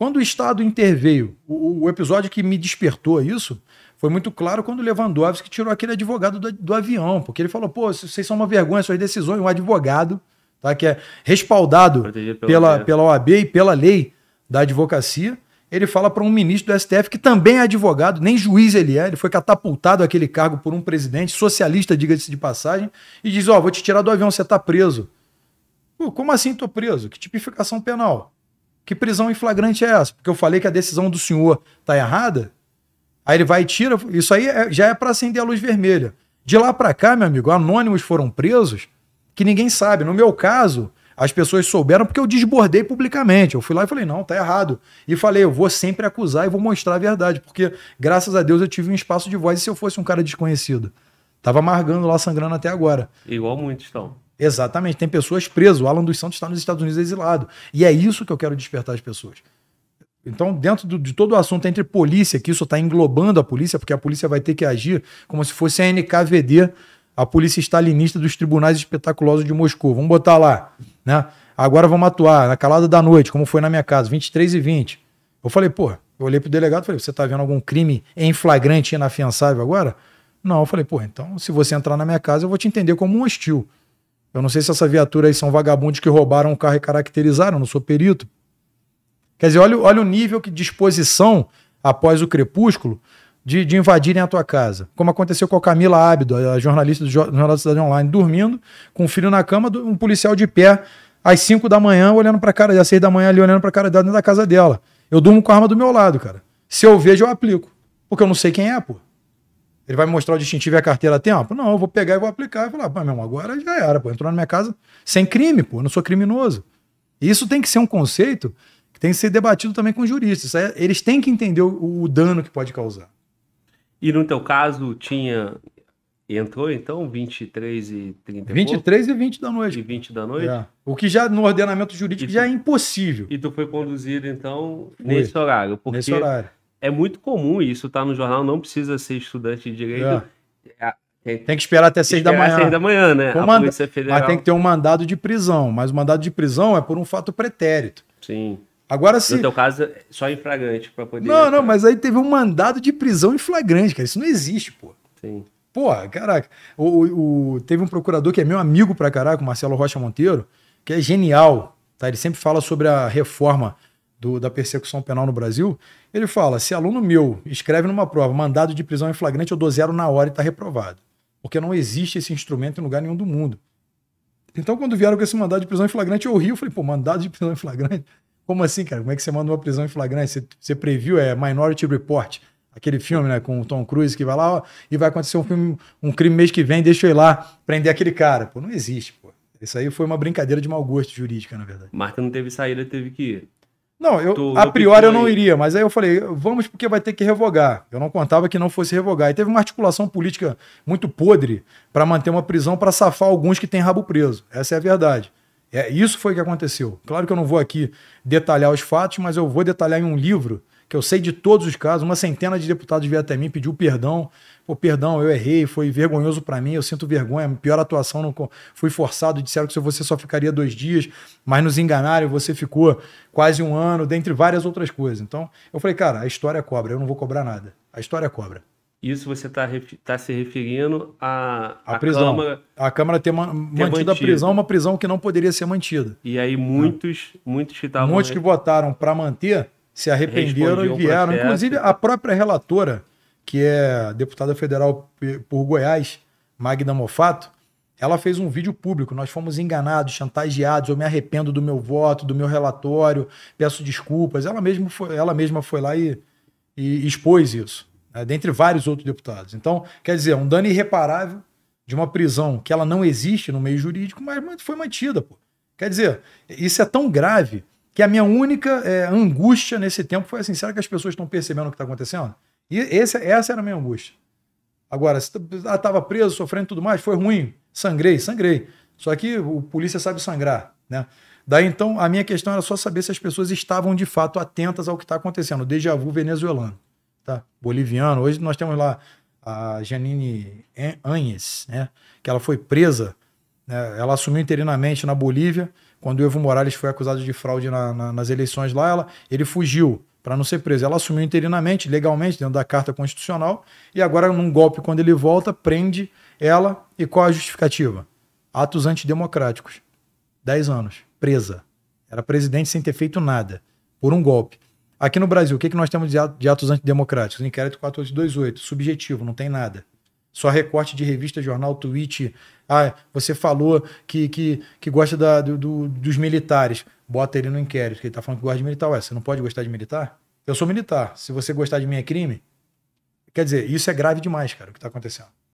Quando o Estado interveio, o, o episódio que me despertou isso foi muito claro quando o Lewandowski tirou aquele advogado do, do avião, porque ele falou: pô, vocês são uma vergonha, suas decisões, um advogado, tá, que é respaldado pela, pela, OAB e pela lei da advocacia. Ele fala para um ministro do STF, que também é advogado, nem juiz ele é, ele foi catapultado àquele cargo por um presidente socialista, diga-se de passagem, e diz: Ó, oh, vou te tirar do avião, você está preso. Pô, como assim tô preso? Que tipificação penal? Que prisão em flagrante é essa? Porque eu falei que a decisão do senhor tá errada? Aí ele vai e tira. Isso aí é, já é para acender a luz vermelha. De lá para cá, meu amigo, anônimos foram presos que ninguém sabe. No meu caso, as pessoas souberam porque eu desbordei publicamente. Eu fui lá e falei, não, tá errado. E falei, eu vou sempre acusar e vou mostrar a verdade, porque graças a Deus eu tive um espaço de voz e se eu fosse um cara desconhecido? Tava amargando lá, sangrando até agora. Igual muitos estão. Exatamente. Tem pessoas presas. O Alan dos Santos está nos Estados Unidos exilado. E é isso que eu quero despertar as pessoas. Então, dentro do, de todo o assunto entre polícia, que isso está englobando a polícia, porque a polícia vai ter que agir como se fosse a NKVD, a polícia stalinista dos tribunais espetaculosos de Moscou. Vamos botar lá, né? Agora vamos atuar na calada da noite, como foi na minha casa, 23 e 20. Eu falei, pô, eu olhei pro delegado e falei, você está vendo algum crime em flagrante inafiançável agora? Não, eu falei, pô, então se você entrar na minha casa, eu vou te entender como um hostil. Eu não sei se essa viatura aí são vagabundos que roubaram o carro e caracterizaram, não sou perito. Quer dizer, olha, olha o nível que disposição após o crepúsculo de, de, invadirem a tua casa. Como aconteceu com a Camila Ábido, a jornalista do Jornal da Cidade Online, dormindo, com o um filho na cama, um policial de pé, às 5 da manhã, olhando para a cara às 6 da manhã ali, olhando para a cara dela dentro da casa dela. Eu durmo com a arma do meu lado, cara. Se eu vejo, eu aplico. Porque eu não sei quem é, pô. Ele vai mostrar o distintivo e a carteira a tempo? Não, eu vou pegar e vou aplicar e falar, pô, meu agora já era, pô, entrou na minha casa sem crime, pô, eu não sou criminoso. Isso tem que ser um conceito que tem que ser debatido também com juristas. É, eles têm que entender o, o, dano que pode causar. E no teu caso, tinha. Entrou então 23 e 30 23 e, 20 da noite. E 20 da noite? É. O que já no ordenamento jurídico tu, já é impossível. E tu foi conduzido então nesse horário. Porque... Nesse horário é muito comum isso, tá no jornal, não precisa ser estudante de direito. É. É, tem que esperar até seis da manhã. seis da manhã, né? a manda... Polícia Federal. Mas tem que ter um mandado de prisão. Mas o mandado de prisão é por um fato pretérito. Sim. Agora sim. No teu caso, é só em flagrante para poder. Não, não, mas aí teve um mandado de prisão em flagrante, cara. Isso não existe, pô. Sim. Pô, caraca. O, o, teve um procurador que é meu amigo pra caraca, o Marcelo Rocha Monteiro, que é genial. Tá? Ele sempre fala sobre a reforma do, da persecução penal no Brasil, ele fala: se aluno meu escreve numa prova mandado de prisão em flagrante, eu dou zero na hora e está reprovado. Porque não existe esse instrumento em lugar nenhum do mundo. Então, quando vieram com esse mandado de prisão em flagrante, eu ri. Eu falei: pô, mandado de prisão em flagrante? Como assim, cara? Como é que você manda uma prisão em flagrante? Você, você previu, é Minority Report, aquele filme né, com o Tom Cruise que vai lá ó, e vai acontecer um, filme, um crime mês que vem, deixa eu ir lá prender aquele cara. Pô, não existe, pô. Isso aí foi uma brincadeira de mau gosto jurídica, na verdade. Marca não teve saída, teve que ir. Não, eu, tu, a priori eu não iria, mas aí eu falei, vamos porque vai ter que revogar. Eu não contava que não fosse revogar. E teve uma articulação política muito podre para manter uma prisão para safar alguns que têm rabo preso. Essa é a verdade. É, isso foi o que aconteceu. Claro que eu não vou aqui detalhar os fatos, mas eu vou detalhar em um livro que eu sei de todos os casos, uma centena de deputados vieram até mim, pediu perdão. Pô, perdão, eu errei, foi vergonhoso para mim, eu sinto vergonha, pior atuação, não, fui forçado, disseram que você só ficaria dois dias, mas nos enganaram, você ficou quase um ano, dentre várias outras coisas. Então, eu falei, cara, a história cobra, eu não vou cobrar nada. A história cobra. Isso você está tá se referindo à a, a, prisão. Câmara, a Câmara ter, ter mantido, mantido, a prisão, uma prisão que não poderia ser mantida. E aí muitos, muitos que estavam... Muitos que votaram para manter se arrependeram e vieram. Inclusive, a própria relatora, que é deputada federal por Goiás, Magda Mofato, ela fez um vídeo público. Nós fomos enganados, chantageados. Eu me arrependo do meu voto, do meu relatório, peço desculpas. Ela, mesmo foi, ela mesma foi lá e, e expôs isso, né? dentre vários outros deputados. Então, quer dizer, é um dano irreparável de uma prisão que ela não existe no meio jurídico, mas foi mantida. Pô. Quer dizer, isso é tão grave que a minha única é, angústia nesse tempo foi assim: será que as pessoas estão percebendo o que está acontecendo? E esse, essa era a minha angústia. Agora, estava ah, preso, sofrendo tudo mais, foi ruim, sangrei, sangrei. Só que o polícia sabe sangrar, né? Daí então, a minha questão era só saber se as pessoas estavam de fato atentas ao que está acontecendo. Déjà vu venezuelano, tá? Boliviano. Hoje nós temos lá a Janine Anhes, né? Que ela foi presa né? Ela assumiu interinamente na Bolívia, quando Evo Morales foi acusado de fraude na, na, nas eleições lá, ela, ele fugiu para não ser preso. Ela assumiu interinamente, legalmente, dentro da Carta Constitucional, e agora, num golpe, quando ele volta, prende ela. E qual a justificativa? Atos antidemocráticos. Dez anos. Presa. Era presidente sem ter feito nada, por um golpe. Aqui no Brasil, o que, que nós temos de atos antidemocráticos? Inquérito 4828, subjetivo, não tem nada. Só recorte de revista, jornal, tweet. Ah, você falou que, que, que gosta da, do, do, dos militares. Bota ele no inquérito, que ele tá falando que gosta de militar. Ué, você não pode gostar de militar? Eu sou militar. Se você gostar de mim é crime? Quer dizer, isso é grave demais, cara, o que tá acontecendo.